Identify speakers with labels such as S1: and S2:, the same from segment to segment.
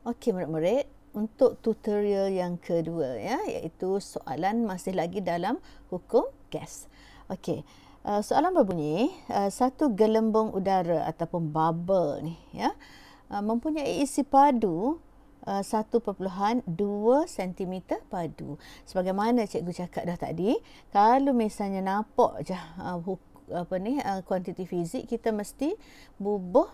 S1: Okey, murid-murid, untuk tutorial yang kedua ya, iaitu soalan masih lagi dalam hukum gas. Okey. Uh, soalan berbunyi, uh, satu gelembung udara ataupun bubble ni ya, uh, mempunyai isi padu uh, 1.2 cm padu. Sebagaimana cikgu cakap dah tadi, kalau misalnya nampak je uh, apa ni uh, kuantiti fizik kita mesti bubuh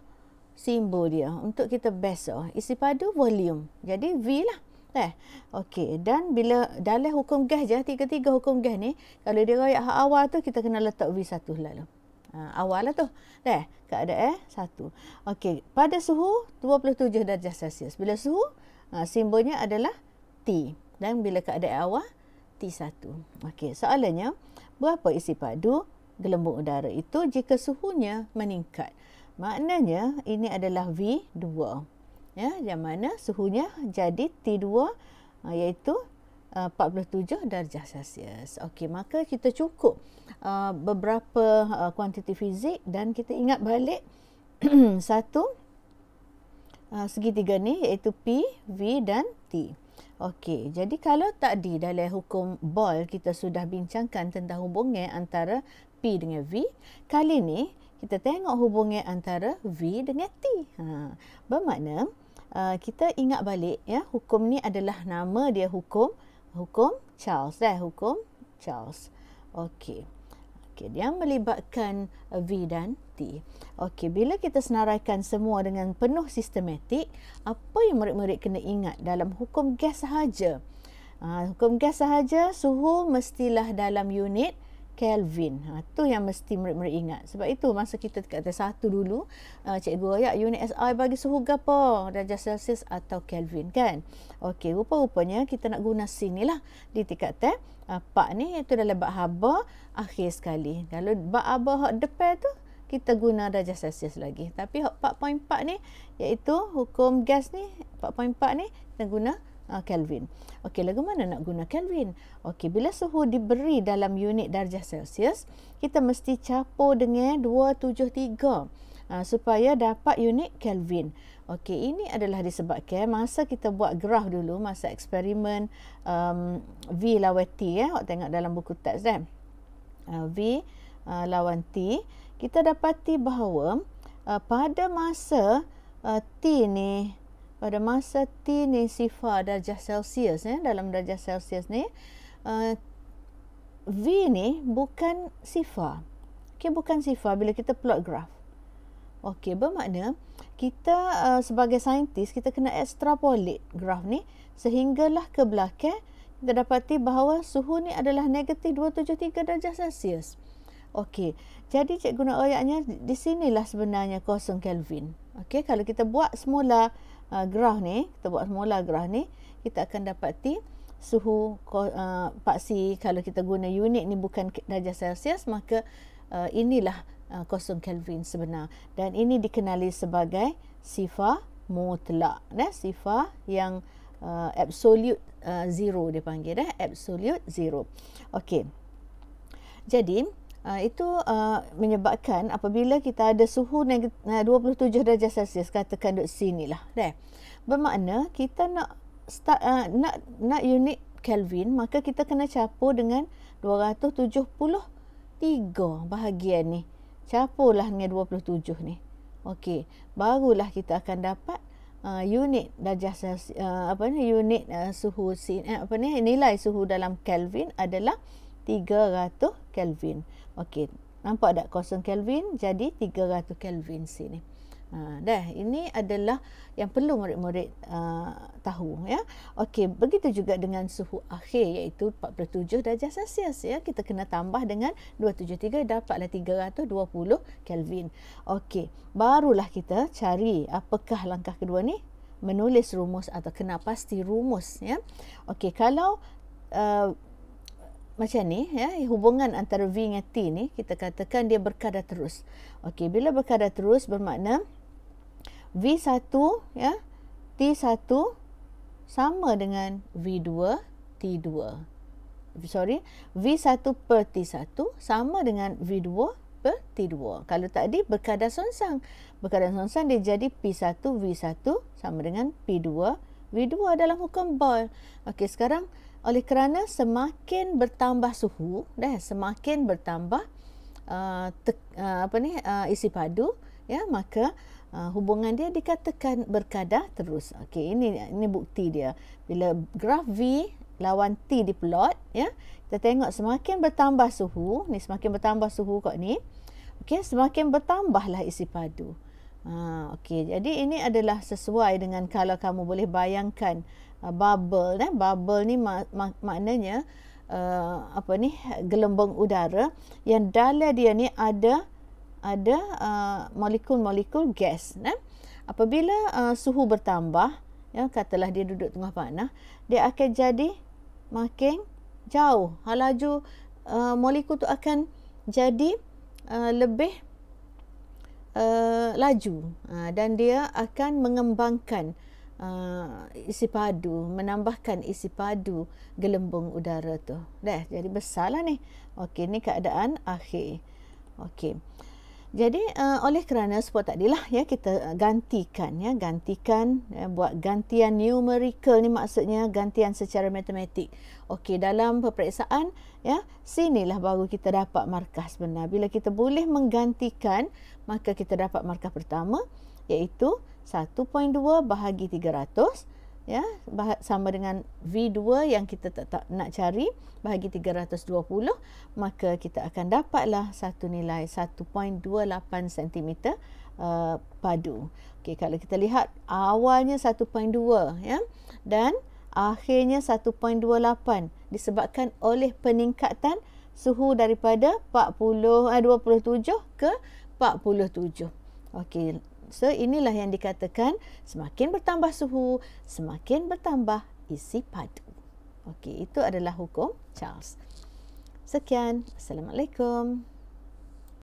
S1: simbol dia untuk kita best oh, isi padu volume jadi V lah eh okey dan bila dalam hukum gas je tiga-tiga hukum gas ni kalau dia royak hak awal tu kita kena letak V satu lalu ha, awal lah tu eh keadaan eh satu okey pada suhu 27 darjah celsius bila suhu ha, simbolnya adalah T dan bila keadaan awal T1 okey soalannya berapa isi padu gelembung udara itu jika suhunya meningkat Maknanya ini adalah V2. Ya, yang mana suhunya jadi T2 ah, iaitu 47 ah, darjah Celsius. Okey, maka kita cukup ah, beberapa kuantiti fizik dan kita ingat balik satu segitiga ni iaitu P, V dan T. Okey, jadi kalau tadi dalam hukum Boyle kita sudah bincangkan tentang hubungan antara P dengan V, kali ni kita tengok hubungan antara V dengan T. Ha, bermakna uh, kita ingat balik ya hukum ni adalah nama dia hukum hukum Charles dah eh, hukum Charles. Okey. Okey dia melibatkan uh, V dan T. Okey bila kita senaraikan semua dengan penuh sistematik apa yang murid-murid kena ingat dalam hukum gas sahaja. Uh, hukum gas sahaja suhu mestilah dalam unit Kelvin. Ha, tu yang mesti murid-murid ingat. Sebab itu masa kita dekat atas satu dulu, uh, cikgu ayat unit SI bagi suhu gapo? Darjah Celsius atau Kelvin kan? Okey, rupa-rupanya kita nak guna sin lah. Di tingkat T. uh, pak ni itu dalam bak haba akhir sekali. Kalau bak haba hak depan tu, kita guna darjah Celsius lagi. Tapi hak 4.4 ni, iaitu hukum gas ni, 4.4 ni, kita guna Ah, Kelvin. Okey, lagu mana nak guna Kelvin? Okey, bila suhu diberi dalam unit darjah Celsius, kita mesti capur dengan 273 uh, ah, supaya dapat unit Kelvin. Okey, ini adalah disebabkan masa kita buat graf dulu, masa eksperimen um, V lawan T. Eh, awak tengok dalam buku teks. Eh? Uh, v uh, lawan T. Kita dapati bahawa uh, pada masa uh, T ni pada masa T ni sifar darjah Celsius eh, dalam darjah Celsius ni uh, V ni bukan sifar okay, bukan sifar bila kita plot graf Okey, bermakna kita uh, sebagai saintis kita kena extrapolate graf ni sehinggalah ke belakang kita dapati bahawa suhu ni adalah negatif 273 darjah Celsius. Okey, jadi cikgu nak ayatnya di sinilah sebenarnya kosong Kelvin. Okey, kalau kita buat semula uh, graf ni, kita buat semula graf ni, kita akan dapati suhu uh, paksi kalau kita guna unit ni bukan darjah Celsius maka uh, inilah uh, kosong Kelvin sebenar dan ini dikenali sebagai sifar mutlak nah sifar yang uh, absolute uh, zero dia panggil eh? absolute zero okay. jadi Ah, itu uh, menyebabkan apabila kita ada suhu negatif, 27 darjah Celsius katakan dekat lah. deh. Bermakna kita nak start uh, nak nak unit Kelvin maka kita kena capur dengan 273 bahagian ni. Capurlah dengan 27 ni. Okey, barulah kita akan dapat uh, unit darjah Celsius uh, apa ni unit uh, suhu sin uh, apa ni nilai suhu dalam Kelvin adalah 300 Kelvin. Okey, nampak tak kosong Kelvin? Jadi 300 Kelvin sini. Ha, dah, ini adalah yang perlu murid-murid uh, tahu ya. Okey, begitu juga dengan suhu akhir iaitu 47 darjah Celsius ya. Kita kena tambah dengan 273 dapatlah 320 Kelvin. Okey, barulah kita cari apakah langkah kedua ni? Menulis rumus atau kena pasti rumus ya. Okey, kalau uh, macam ni ya hubungan antara V dengan T ni kita katakan dia berkadar terus. Okey bila berkadar terus bermakna V1 ya T1 sama dengan V2 T2. Sorry V1 per T1 sama dengan V2 per T2. Kalau tak tadi berkadar sonsang. Berkadar sonsang dia jadi P1 V1 sama dengan P2 V2 dalam hukum Boyle. Okey sekarang oleh kerana semakin bertambah suhu dah semakin bertambah uh, te, uh, apa ni uh, isi padu ya maka uh, hubungan dia dikatakan berkadar terus okey ini ini bukti dia bila graf V lawan T di plot ya kita tengok semakin bertambah suhu ni semakin bertambah suhu kok ni okey semakin bertambahlah isi padu ha okey jadi ini adalah sesuai dengan kalau kamu boleh bayangkan Ah, bubble eh bubble ni mak- mak- maknanya uh, apa ni gelembung udara yang dalam dia ni ada ada uh, molekul-molekul gas eh apabila uh, suhu bertambah ya katalah dia duduk tengah panah dia akan jadi makin jauh halaju uh, molekul tu akan jadi uh, lebih uh, laju uh, dan dia akan mengembangkan uh, uh, isi padu menambahkan isi padu gelembung udara tu dah jadi besarlah ni okey ni keadaan akhir okey jadi uh, oleh kerana sebab tadilah ya kita ah, gantikan ya gantikan ya, buat gantian numerical ni maksudnya gantian secara matematik. Okey dalam peperiksaan ya sinilah baru kita dapat markah sebenar. Bila kita boleh menggantikan maka kita dapat markah pertama iaitu 1.2 bahagi 300 ya bah- sama dengan V2 yang kita tak, tak nak cari bahagi 320 maka kita akan dapatlah satu nilai 1.28 cm uh, padu. Okey kalau kita lihat awalnya 1.2 ya dan akhirnya 1.28 disebabkan oleh peningkatan suhu daripada 40 eh, 27 ke 47. Okey, So inilah yang dikatakan semakin bertambah suhu, semakin bertambah isi padu. Okey, itu adalah hukum Charles. Sekian, assalamualaikum.